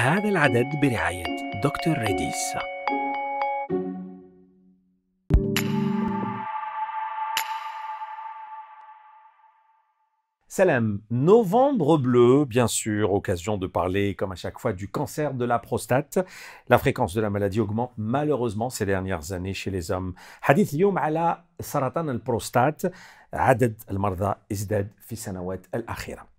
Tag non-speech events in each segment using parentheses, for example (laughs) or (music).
هذا Salam, novembre bleu, bien sûr, occasion de parler comme à chaque fois du cancer de la prostate. La fréquence de la maladie augmente malheureusement ces dernières années chez les hommes. Hadith حديث اليوم على سرطان البروستات عدد المرضى ازداد في السنوات الأخيرة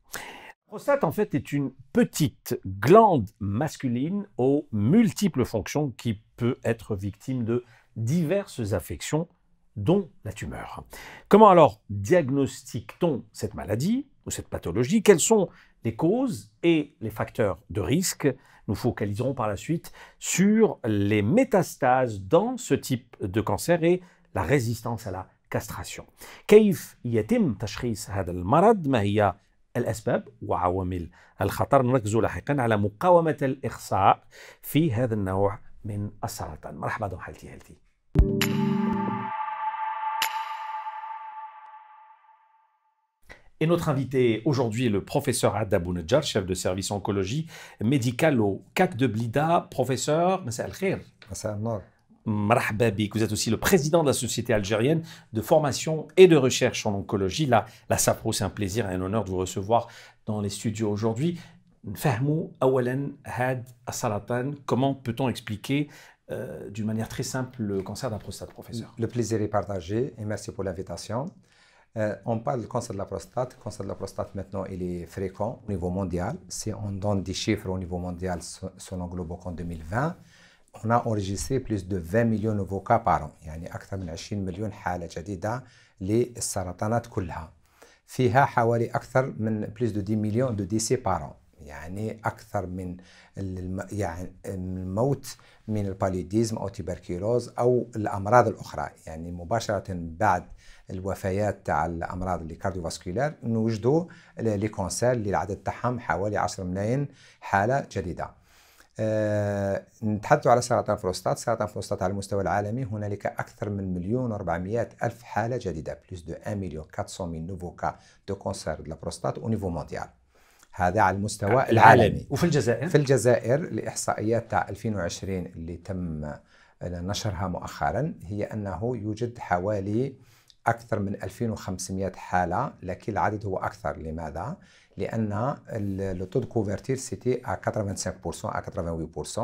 prostate, en fait, est une petite glande masculine aux multiples fonctions qui peut être victime de diverses affections, dont la tumeur. Comment alors diagnostique-t-on cette maladie ou cette pathologie Quelles sont les causes et les facteurs de risque Nous focaliserons par la suite sur les métastases dans ce type de cancer et la résistance à la castration. كيف الأسباب وعوامل الخطر نركز لاحقا على مقاومة الإخصاء في هذا النوع من السرطان مرحبا دون حالتي هالتي Et notre invité aujourd'hui est le professeur Adda Bounedjar, chef de service oncologie médicale au CAC de Blida. Professeur, Massa al-Khair. Marhaba vous êtes aussi le président de la Société algérienne de formation et de recherche en oncologie. La, la SAPRO, c'est un plaisir et un honneur de vous recevoir dans les studios aujourd'hui. Fahmou, Awalen had, comment peut-on expliquer euh, d'une manière très simple le cancer de la prostate, professeur Le plaisir est partagé et merci pour l'invitation. Euh, on parle du cancer de la prostate. Le cancer de la prostate, maintenant, il est fréquent au niveau mondial. Si on donne des chiffres au niveau mondial selon Globocon en 2020, on a enregistré plus de 20 مليون nouveaux cas par an يعني أكثر من 20 مليون حالة جديدة للسرطانات كلها فيها حوالي أكثر من بليس دو 10 مليون دو ديسي بارون يعني أكثر من يعني الموت من الباليديزم أو تبركيلوز أو الأمراض الأخرى يعني مباشرة بعد الوفيات تاع الامراض اللي كارديوفاسكولار نوجدوا لي كونسير اللي العدد تاعهم حوالي 10 ملايين حاله جديده آه، نتحدث على سرطان البروستات سرطان البروستات على المستوى العالمي هنالك أكثر من مليون و400 ألف حالة جديدة بلوس دو 1 مليون 400 نوفو كا دو كونسير دو بروستات أو نيفو مونديال هذا على المستوى العالمي. العالمي وفي الجزائر في الجزائر الإحصائيات تاع 2020 اللي تم نشرها مؤخرا هي أنه يوجد حوالي أكثر من 2500 حالة لكن العدد هو أكثر لماذا؟ لأن لو دو كوفرتير سيتي 85% 88%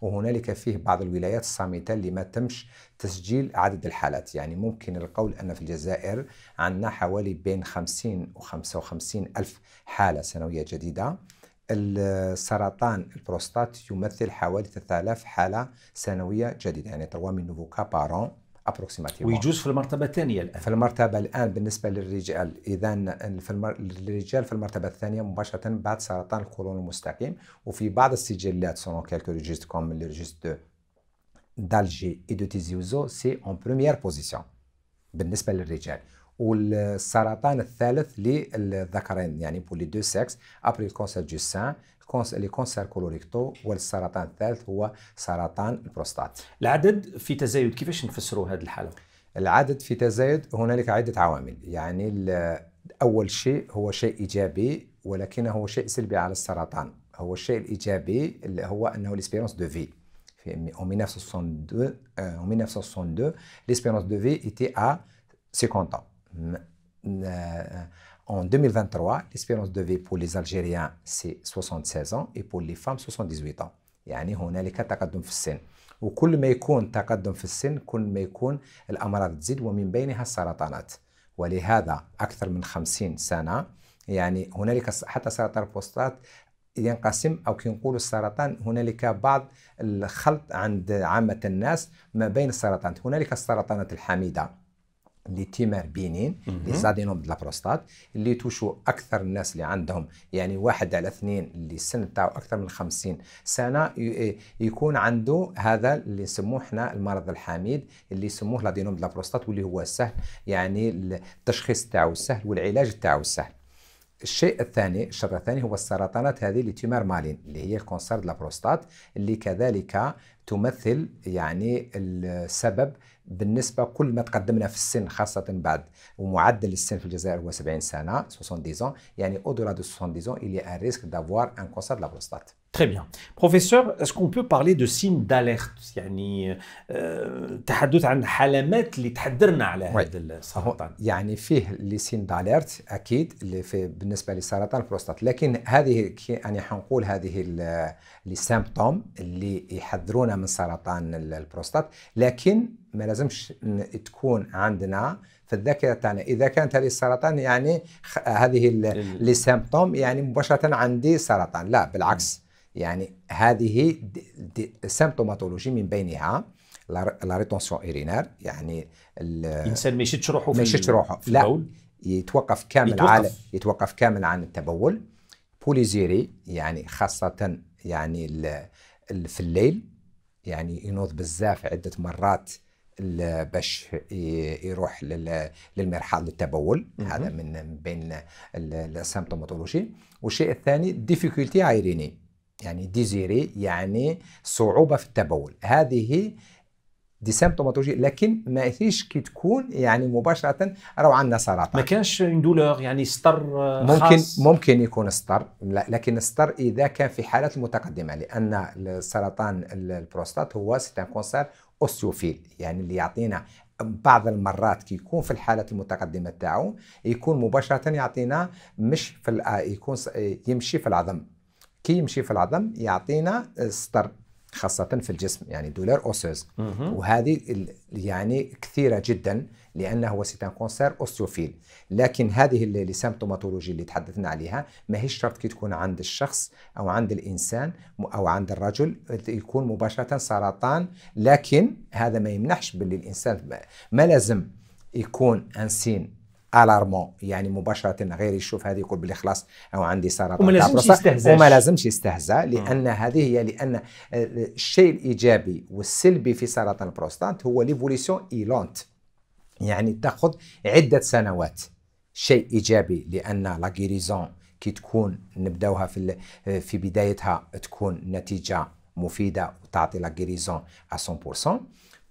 وهنالك فيه بعض الولايات الصامتة اللي ما تمش تسجيل عدد الحالات يعني ممكن القول أن في الجزائر عندنا حوالي بين 50 و 55 ألف حالة سنوية جديدة السرطان البروستات يمثل حوالي 3000 حالة سنوية جديدة يعني 3000 نوفو كا بارون ابروكسيماتيف ويجوز في المرتبه الثانيه الان في المرتبه الان بالنسبه للرجال اذا في المر... الرجال في المرتبه الثانيه مباشره بعد سرطان القولون المستقيم وفي بعض السجلات سون كالكو ريجيست كوم ريجيست دالجي اي دو تيزيوزو سي اون بروميير بوزيسيون بالنسبة للرجال والسرطان الثالث للذكرين يعني بولي لي دو سكس ابري الكونسير دو سان كونسير كولوريكتو والسرطان الثالث هو سرطان البروستات العدد في تزايد كيفاش نفسروا هذه الحاله العدد في تزايد هنالك عده عوامل يعني اول شيء هو شيء ايجابي ولكنه شيء سلبي على السرطان هو الشيء الايجابي اللي هو انه الاسبيرونس دو في في 1962 1962 ليسبيرونس دو في ايتي ا 50 ans آه، En 2023, l'espérance de vie pour les Algériens, c'est 76 ans et pour les femmes 78 ans. يعني هنالك تقدم في السن وكل ما يكون تقدم في السن كل ما يكون الأمراض تزيد ومن بينها السرطانات ولهذا أكثر من 50 سنة يعني هنالك حتى سرطان البروستات ينقسم او كي نقولوا السرطان هنالك بعض الخلط عند عامه الناس ما بين السرطانات هنالك السرطانات الحميده دي تيمر بينين لي زادينوم لا بروستات اللي توشو اكثر الناس اللي عندهم يعني واحد على اثنين اللي السن تاعو اكثر من 50 سنه يكون عنده هذا اللي نسموه حنا المرض الحميد اللي يسموه لادينوم لا بروستات واللي هو سهل يعني التشخيص تاعو سهل والعلاج تاعو سهل الشيء الثاني الشر الثاني هو السرطانات هذه اللي تيمار مالين اللي هي الكونسر لابروستات اللي كذلك تمثل يعني السبب بالنسبة كل ما تقدمنا في السن خاصة بعد ومعدل السن في الجزائر هو 70 سنة 70 يعني أو دو 70 il y a un risque d'avoir un très bien. Professeur, est-ce qu'on peut parler de signes d'alerte يعني تحدث عن حالات اللي تحذرنا على هذا السرطان يعني فيه لي سين داليرت اكيد اللي في بالنسبه لسرطان البروستات لكن هذه يعني حنقول هذه لي سيمبتوم اللي يحذرونا من سرطان البروستات لكن ما لازمش تكون عندنا في الذاكره تاعنا اذا كانت هذه السرطان يعني هذه لي سيمبتوم يعني مباشره عندي سرطان لا بالعكس م. يعني هذه سيمتوماتولوجي من بينها لا ريتونسيون ايرينار يعني الانسان ما يشدش روحه ما يشدش روحه لا البول. يتوقف كامل يتوقف. على يتوقف كامل عن التبول بوليزيري يعني خاصه يعني في الليل يعني ينوض بزاف عده مرات باش يروح للمرحاض للتبول هذا من بين السيمتوماتولوجي والشيء الثاني ديفيكولتي ايريني يعني ديزيري يعني صعوبه في التبول هذه دي سيمبتوماتولوجي لكن ما هيش كي تكون يعني مباشره راهو عندنا سرطان ما كانش دولور يعني ستر آه، خاص. ممكن ممكن يكون ستر لكن ستر اذا كان في حالات متقدمه لان سرطان البروستات هو سيتان كونسير اوسيوفيل يعني اللي يعطينا بعض المرات كي يكون في الحالات المتقدمه تاعو يكون مباشره يعطينا مش في آه، يكون يمشي في العظم كي يمشي في العظم يعطينا سطر خاصة في الجسم يعني دولار أوسوز وهذه يعني كثيرة جدا لأنه هو سيتان كونسير أوستيوفيل لكن هذه اللي سيمتوماتولوجي اللي تحدثنا عليها ماهيش شرط كي تكون عند الشخص أو عند الإنسان أو عند الرجل يكون مباشرة سرطان لكن هذا ما يمنحش باللي الإنسان ما لازم يكون أنسين الارمون يعني مباشره غير يشوف هذه يقول بالاخلاص او عندي سرطان وما لازمش يستهزى وما لازمش يستهزا لان آه. هذه هي لان آه، الشيء الايجابي والسلبي في سرطان البروستات هو ليفوليسيون ايلونت يعني تاخذ عده سنوات شيء ايجابي لان لا كي تكون نبداوها في آه، في بدايتها تكون نتيجه مفيده وتعطي لا جيريزون 100%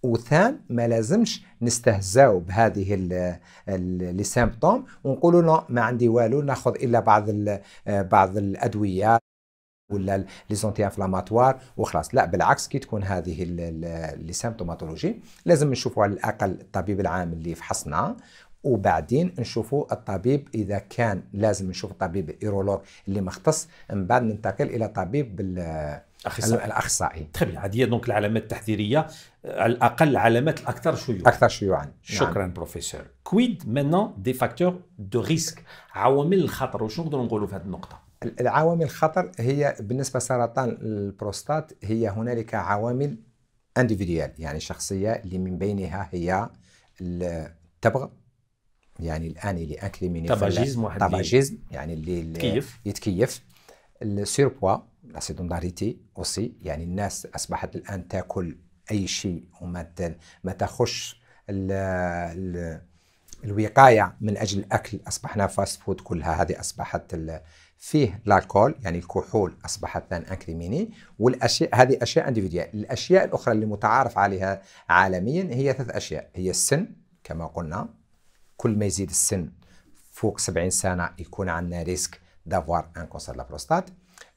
وثان ما لازمش نستهزاو بهذه لي سيمبتوم ونقولوا لا ما عندي والو ناخذ الا بعض بعض الادويه ولا لي زونتي انفلاماتوار وخلاص لا بالعكس كي تكون هذه لي سيمبتوماتولوجي لازم نشوفوا على الاقل الطبيب العام اللي فحصنا وبعدين نشوفوا الطبيب اذا كان لازم نشوف طبيب ايرولوج اللي مختص من بعد ننتقل الى طبيب بال الاخصائي تخبي طيب، هذه دونك العلامات التحذيريه على الاقل العلامات الاكثر شيوعا اكثر شيوعا نعم. شكرا نعم. بروفيسور كويد مينون دي فاكتور دو ريسك عوامل الخطر وشنو نقدروا نقولوا في هذه النقطه العوامل الخطر هي بالنسبه لسرطان البروستات هي هنالك عوامل انديفيديال يعني شخصيه اللي من بينها هي التبغ يعني الان اللي انكليميني طباجيزم واحد يعني اللي يتكيف يتكيف السيربوا السيدونداريتي اوسي يعني الناس اصبحت الان تاكل اي شيء وما ما تخش ال الـ الوقايه من اجل الاكل اصبحنا فاست فود كلها هذه اصبحت فيه الكحول يعني الكحول اصبحت لان انكريميني والاشياء هذه اشياء انديفيديال الاشياء الاخرى اللي متعارف عليها عالميا هي ثلاث اشياء هي السن كما قلنا كل ما يزيد السن فوق 70 سنه يكون عندنا ريسك دافوار ان كونسر لا بروستات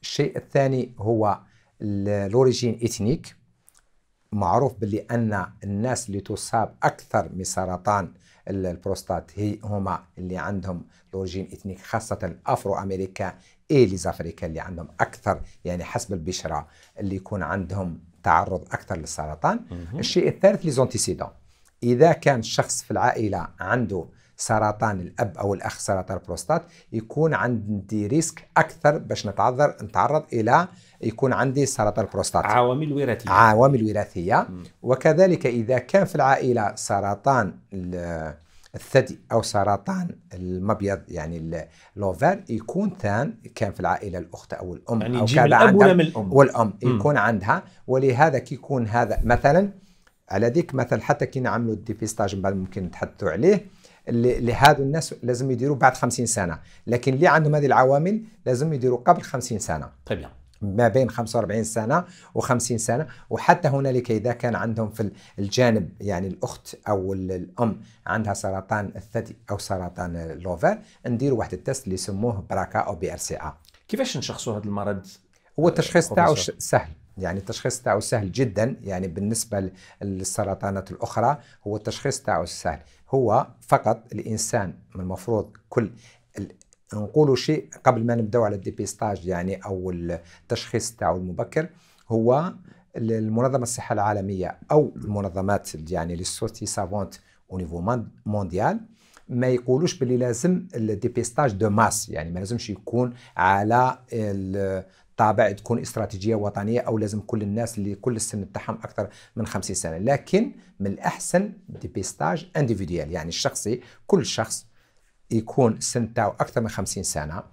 الشيء الثاني هو الاوريجين إثنيك معروف باللي ان الناس اللي تصاب اكثر من سرطان البروستات هي هما اللي عندهم الاوريجين إثنيك خاصه الافرو امريكا اي ليزافريكان اللي عندهم اكثر يعني حسب البشره اللي يكون عندهم تعرض اكثر للسرطان الشيء الثالث لزونتيسيدون اذا كان شخص في العائله عنده سرطان الاب او الاخ سرطان البروستات يكون عندي ريسك اكثر باش نتعذر نتعرض الى يكون عندي سرطان البروستات عوامل وراثيه عوامل وراثيه وكذلك اذا كان في العائله سرطان الثدي او سرطان المبيض يعني اللوفر يكون ثان كان في العائله الاخت او الام يعني او كذا عندها من الام والام يكون م. عندها ولهذا كيكون هذا مثلا على ذيك مثلا حتى كي نعملوا الديبيستاج من بعد ممكن نتحدثوا عليه اللي هادو الناس لازم يديروا بعد 50 سنه لكن اللي عندهم هذه العوامل لازم يديروا قبل 50 سنه طيب ما بين 45 سنة و50 سنة وحتى هنالك إذا كان عندهم في الجانب يعني الأخت أو الأم عندها سرطان الثدي أو سرطان اللوفر ندير واحد التست اللي يسموه براكا أو بي آر سي أ كيفاش نشخصوا هذا المرض؟ هو التشخيص تاعو سهل يعني التشخيص تاعو سهل جدا يعني بالنسبه للسرطانات الاخرى هو التشخيص تاعو سهل هو فقط الانسان من المفروض كل نقولوا شيء قبل ما نبداو على الديبيستاج يعني او التشخيص تاعو المبكر هو المنظمه الصحه العالميه او المنظمات يعني لي سوتي سافونت او نيفو مونديال ما يقولوش باللي لازم الديبيستاج دو ماس يعني ما لازمش يكون على طابع تكون استراتيجيه وطنيه او لازم كل الناس اللي كل السن تاعهم اكثر من 50 سنه لكن من الاحسن ديبيستاج انديفيديال يعني الشخصي كل شخص يكون السن تاعو اكثر من 50 سنه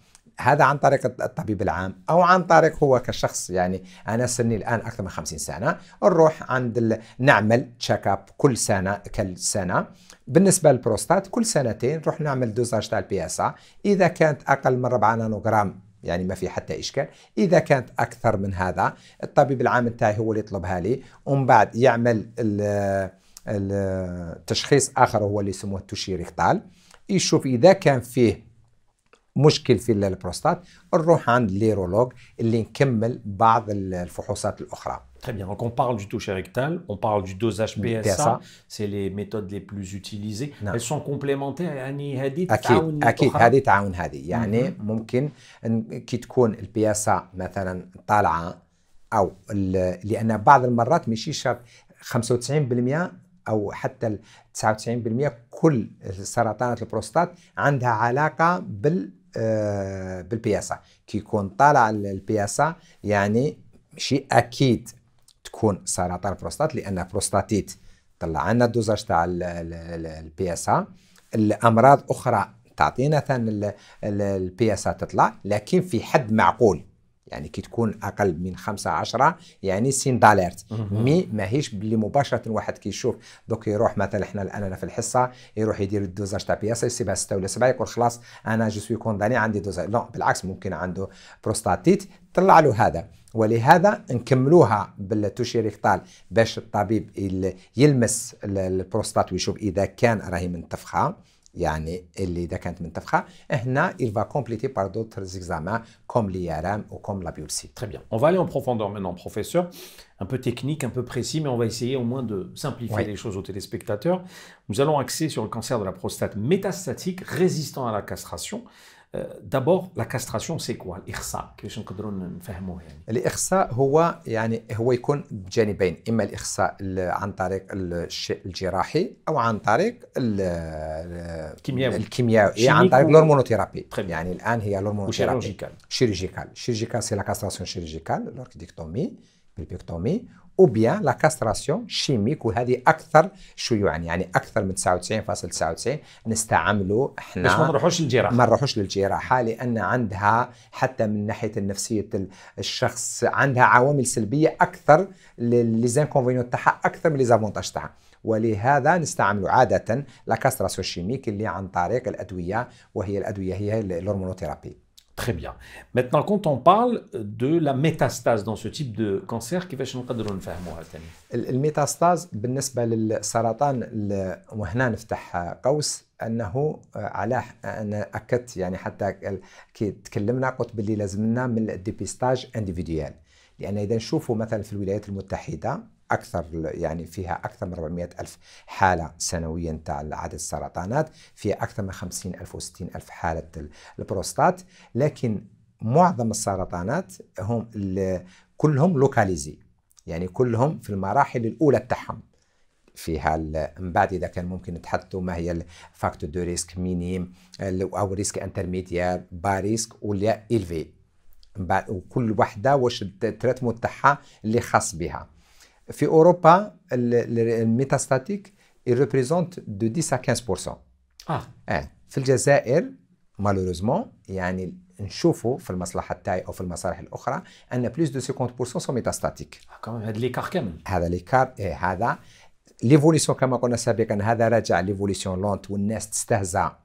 هذا عن طريق الطبيب العام او عن طريق هو كشخص يعني انا سني الان اكثر من 50 سنه نروح عند نعمل تشيك اب كل سنه كل سنه بالنسبه للبروستات كل سنتين نروح نعمل دوزاج تاع البي اس اذا كانت اقل من 4 نانوغرام يعني ما في حتى إشكال إذا كانت أكثر من هذا الطبيب العام نتاعي هو اللي يطلبها لي ومن بعد يعمل التشخيص آخر هو اللي يسموه التشريح يشوف إذا كان فيه مشكل في البروستات نروح عند ليرولوج اللي نكمل بعض الفحوصات الاخرى Très bien. Donc, on parle du toucher rectal, on parle du dosage mm, PSA. PSA. C'est les méthodes les plus utilisées. Non. Elles sont complémentaires. Il Il Il Il y y y y a a a a يعني هذه تعاون أكيد هذه تعاون هذه. يعني ممكن كي تكون البي a مثلا طالعة أو لأن بعض المرات ماشي شرط 95% او حتى 99% كل سرطانات البروستات عندها علاقه بال بالبياسة كي يكون طالع البياسة يعني شيء أكيد تكون سرطان البروستات لأن بروستاتيت طلع لنا الدوزاج تاع البياسة الأمراض أخرى تعطينا ثان البياسة تطلع لكن في حد معقول يعني كي تكون اقل من 5 10 يعني سين داليرت مي ماهيش باللي مباشره واحد كيشوف دوك يروح مثلا حنا الان انا في الحصه يروح يدير الدوزاج تاع بياسه يسيبها 6 ولا 7 يقول خلاص انا جو سوي كونداني عندي دوزاج لا بالعكس ممكن عنده بروستاتيت طلع له هذا ولهذا نكملوها ريكتال باش الطبيب يلمس البروستات ويشوف اذا كان راهي منتفخه il va compléter par d'autres examens comme l'IRM ou comme la biopsie. Très bien. On va aller en profondeur maintenant professeur, un peu technique, un peu précis mais on va essayer au moins de simplifier les choses aux téléspectateurs. Nous allons axer sur le cancer de la prostate métastatique résistant à la castration. دابور لا كاستراسيون سي كوا الاخصاء كيفاش نقدروا نفهموه يعني الاخصاء هو يعني هو يكون بجانبين اما الاخصاء عن طريق الشيء الجراحي او عن طريق الكيميائي الكيميائي عن طريق الهرمونوثيرابي يعني الان هي الهرمونوثيرابي شيرجيكال شيرجيكال سي لا كاستراسيون شيرجيكال لوركديكتومي بالبيكتومي او بيان لا كاستراسيون شيميك وهذه اكثر شيوعا يعني؟, يعني اكثر من 99.99 نستعملوا احنا باش ما نروحوش للجراحه ما نروحوش للجراحه لان عندها حتى من ناحيه النفسيه الشخص عندها عوامل سلبيه اكثر لي زانكونفينيون تاعها اكثر من لي زافونتاج تاعها ولهذا نستعمل عاده لا كاستراسيون شيميك اللي عن طريق الادويه وهي الادويه هي الهرمونوثيرابي Très bien. Maintenant, quand on parle de la métastase dans ce type de cancer, qui nous La كيفاش نقدروا نفهموها ثاني؟ الميتاستاز بالنسبة للسرطان وهنا نفتح قوس انه آه، على انا اكدت يعني حتى كي تكلمنا قلت باللي لازمنا من الديبيستاج انديفيديال لان اذا نشوفوا مثلا في الولايات المتحده اكثر يعني فيها اكثر من 400 الف حاله سنويا تاع عدد السرطانات فيها اكثر من 50 الف و60 الف حاله البروستات لكن معظم السرطانات هم كلهم لوكاليزي يعني كلهم في المراحل الاولى تاعهم فيها من بعد اذا كان ممكن نتحدثوا ما هي الفاكتور دو ريسك مينيم او ريسك انترميديار با ريسك ولا الفي وكل وحده واش التريتمون تاعها اللي خاص بها في اوروبا الميتاستاتيك يريبريزونت دو 10 ل 15% اه, ايه في الجزائر مالوروزمون يعني نشوفوا في المصلحه تاعي او في المصالح الاخرى ان بلوس دو 50% سو ميتاستاتيك هذا ليكار كامل هذا ليكار إيه هذا ليفوليسيون كما قلنا سابقا هذا راجع ليفوليسيون لونت والناس تستهزأ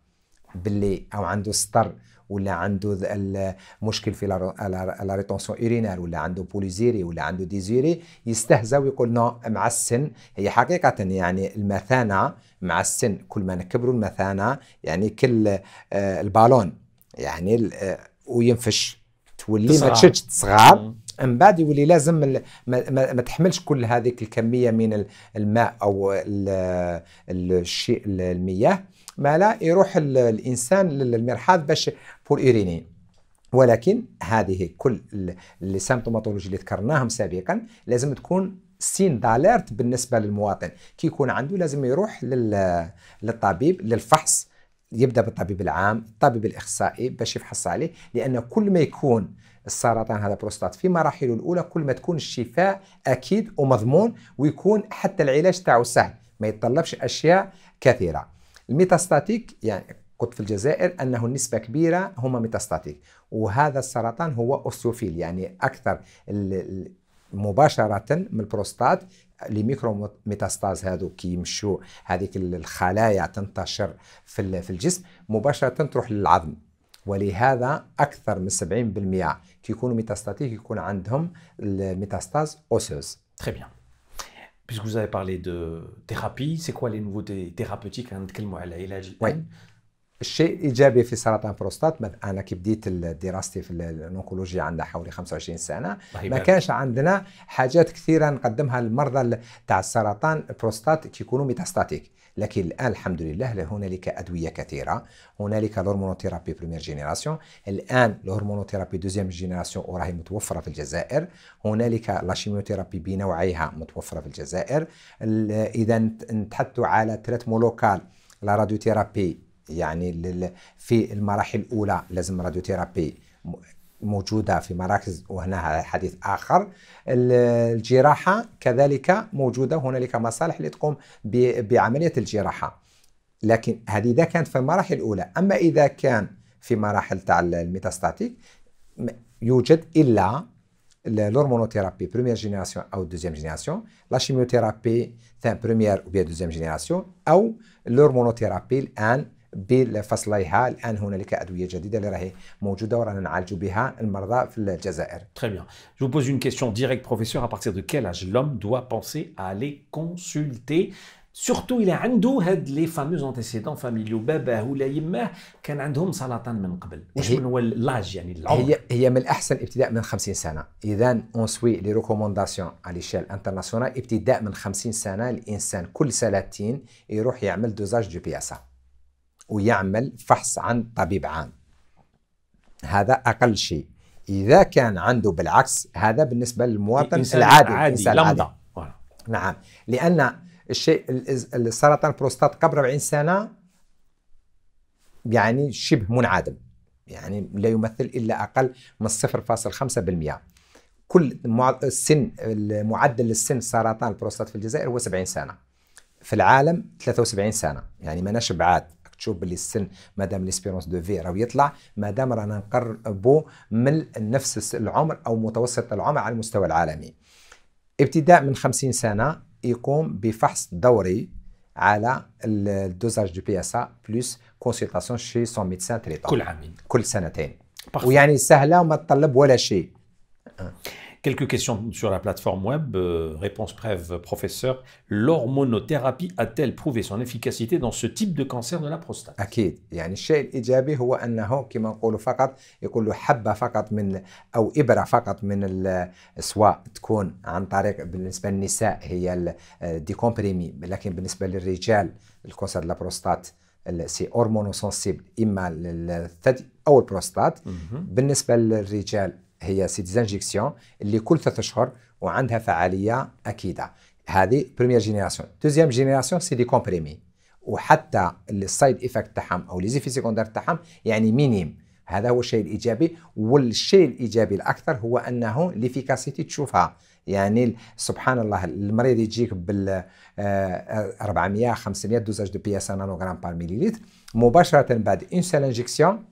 باللي او عنده سطر ولا عنده مشكل في لا ريتونسيون اورينال ولا عنده بوليزيري ولا عنده ديزيري يستهزأ ويقول نو مع السن هي حقيقة يعني المثانة مع السن كل ما نكبروا المثانة يعني كل آه، البالون يعني آه، وينفش تولي ما تشدش صغار من بعد يولي لازم ما, ما تحملش كل هذيك الكميه من الماء او آه، الشيء المياه ما لا يروح الانسان للمرحاض باش بور ايريني ولكن هذه كل السيمتوماتولوجي اللي ذكرناهم سابقا لازم تكون سين داليرت بالنسبه للمواطن كي يكون عنده لازم يروح للطبيب للفحص يبدا بالطبيب العام الطبيب الاخصائي باش يفحص عليه لان كل ما يكون السرطان هذا بروستات في مراحله الاولى كل ما تكون الشفاء اكيد ومضمون ويكون حتى العلاج تاعو سهل ما يتطلبش اشياء كثيره الميتاستاتيك يعني قلت في الجزائر انه النسبه كبيره هما ميتاستاتيك وهذا السرطان هو اوستيوفيل يعني اكثر مباشره من البروستات ميكرو ميتاستاز هذو كي يمشوا هذيك الخلايا تنتشر في في الجسم مباشره تروح للعظم ولهذا اكثر من 70% كي يكونوا ميتاستاتيك يكون عندهم الميتاستاز اوسوس تري بيان puisque vous avez parlé de thérapie, c'est quoi les nouveautés thérapeutiques hein, الشيء الايجابي في سرطان بروستات انا كي بديت دراستي في الانكولوجيا عندها حوالي 25 سنه ما كانش عندنا حاجات كثيره نقدمها للمرضى تاع السرطان بروستات كيكونوا ميتاستاتيك لكن الان الحمد لله هنالك ادويه كثيره هنالك الهرمونوثيرابي بريمير جينيراسيون الان الهرمونوثيرابي دوزيام جينيراسيون وراهي متوفره في الجزائر هنالك لاشيميوثيرابي بنوعيها متوفره في الجزائر اذا نتحدثوا على ثلاث مولوكال لا راديوثيرابي يعني في المراحل الاولى لازم راديوثيرابي موجوده في مراكز وهنا حديث اخر الجراحه كذلك موجوده هنالك مصالح اللي تقوم بعمليه الجراحه لكن هذه اذا كانت في المراحل الاولى اما اذا كان في مراحل تاع الميتاستاتيك يوجد الا l'hormonothérapie جينيراسيون او دوزيام جينيراسيون لا كيميوثيرابي تاع بريمير او bien دوزيام جينيراسيون او الهرمونوثيرابي الان بفصليها الان هنالك ادويه جديده اللي راهي موجوده ورانا نعالج بها المرضى في الجزائر. Très bien. Je vous pose une question directe professeur à partir de quel âge l'homme doit penser à aller consulter سورتو الى عنده هاد لي فاموز انتيسيدون فاميليو باباه ولا يماه كان عندهم سرطان من قبل واش من هو لاج يعني العمر هي هي من الاحسن ابتداء من 50 سنه اذا اون سوي لي ريكومونداسيون على ليشيل انترناسيونال ابتداء من 50 سنه الانسان كل 30 يروح يعمل دوزاج دو بياسا ويعمل فحص عند طبيب عام هذا أقل شيء إذا كان عنده بالعكس هذا بالنسبة للمواطن إنسان العادي عادي إنسان لمضة عادي. نعم لأن الشيء السرطان البروستات قبل 40 سنة يعني شبه منعدم يعني لا يمثل إلا أقل من 0.5% كل السن معدل السن سرطان البروستات في الجزائر هو 70 سنة في العالم 73 سنة يعني ما ناش تشوف باللي السن مادام ليسبيرونس دو في راهو يطلع مادام رانا نقربوا من نفس العمر او متوسط العمر على المستوى العالمي ابتداء من 50 سنه يقوم بفحص دوري على الدوزاج دو بي اس ا إيه بلس كونسلتاسيون شي سون ميدسان تريتون كل عامين كل سنتين ويعني سهله وما تطلب ولا شيء Quelques questions sur la plateforme web. Euh, réponse brève, professeur. L'hormonothérapie a-t-elle prouvé son efficacité dans ce type de cancer de la prostate أكيد يعني الشيء الإيجابي هو أنه كما نقول فقط يقولوا حبة فقط من أو إبرة فقط من سواء تكون عن طريق بالنسبة للنساء هي الديكومبريمي لكن بالنسبة للرجال الكسر البروستات سي هرمون سنسيبل إما للثدي أو البروستات بالنسبة للرجال هي سيتيزانجيكسيون اللي كل ثلاث اشهر وعندها فعاليه اكيده هذه بريمير جينيراسيون دوزيام جينيراسيون سي دي كومبريمي وحتى السايد ايفكت تاعهم او ليزيفي سيكوندار تاعهم يعني مينيم هذا هو الشيء الايجابي والشيء الايجابي الاكثر هو انه ليفيكاسيتي تشوفها يعني سبحان الله المريض يجيك بال 400 آه، 500 دوزاج دو بي اس نانوغرام بار مليليتر مباشره بعد اون سيل انجيكسيون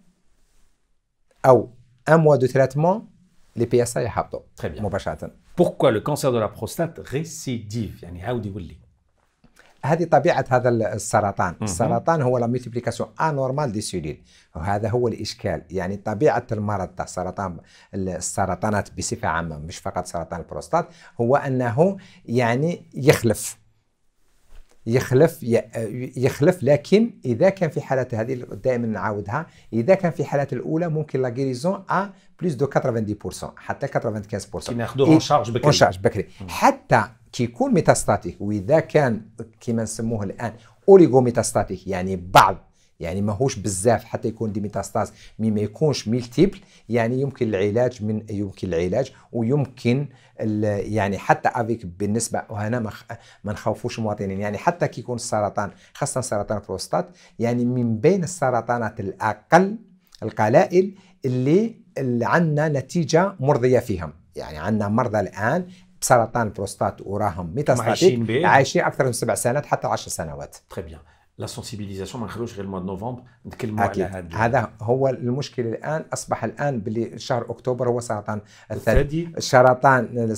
او ان موا دو تريتمون les PSA يحبطوا très bien مباشره pourquoi le cancer de la prostate récidive يعني عاود يولي هذه طبيعه هذا السرطان السرطان هو لا ميتيبليكاسيون انورمال دي سيلين وهذا هو الاشكال يعني طبيعه المرض تاع سرطان السرطانات بصفه عامه مش فقط سرطان البروستات هو انه يعني يخلف يخلف يخلف لكن اذا كان في حالة هذه دائما نعاودها اذا كان في حالة الاولى ممكن لا غيريزون ا بلوس دو 90% حتى 95% كي ناخذوه اون شارج بكري اون شارج بكري حتى كي يكون ميتاستاتيك واذا كان كما نسموه الان ميتاستاتيك يعني بعض يعني ماهوش بزاف حتى يكون دي ميتاستاز مي ما يكونش ميلتيبل يعني يمكن العلاج من يمكن العلاج ويمكن يعني حتى افيك بالنسبه وهنا ما ما نخوفوش المواطنين يعني حتى كي يكون السرطان خاصه سرطان البروستات يعني من بين السرطانات الاقل القلائل اللي, اللي عندنا نتيجه مرضيه فيهم يعني عندنا مرضى الان بسرطان البروستات وراهم ميتاستاتيك عايشين, عايشين اكثر من سبع سنوات حتى 10 سنوات تري بيان لا سونسيبيليزاسيون ما نخلوش غير الموا نوفمبر نتكلموا على هذا هذا هو المشكل الان اصبح الان باللي شهر اكتوبر هو سرطان الثدي سرطان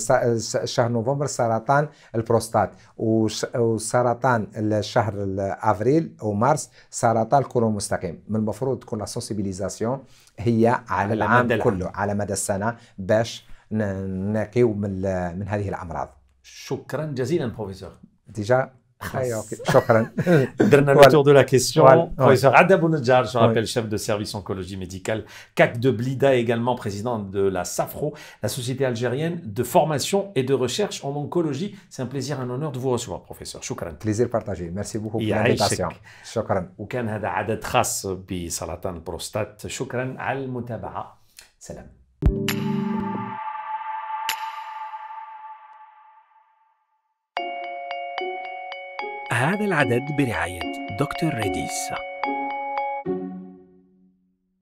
شهر نوفمبر سرطان البروستات وسرطان الشهر افريل او مارس سرطان الكولون المستقيم من المفروض تكون لا سونسيبيليزاسيون هي على العام كله على مدى السنه باش نقيو من, من هذه الامراض شكرا جزيلا بروفيسور ديجا (laughs) Dernier tour de la question. Professeur je rappelle, chef de service oncologie médicale, CAC de Blida, également président de la SAFRO, la société algérienne de formation et de recherche en oncologie. C'est un plaisir, un honneur de vous recevoir, professeur. Shukran. Plaisir partagé. Merci beaucoup pour l'invitation. شكرا. وكان هذا عدد خاص بسرطان البروستات. شكرا على سلام. هذا العدد برعاية دكتور ريديس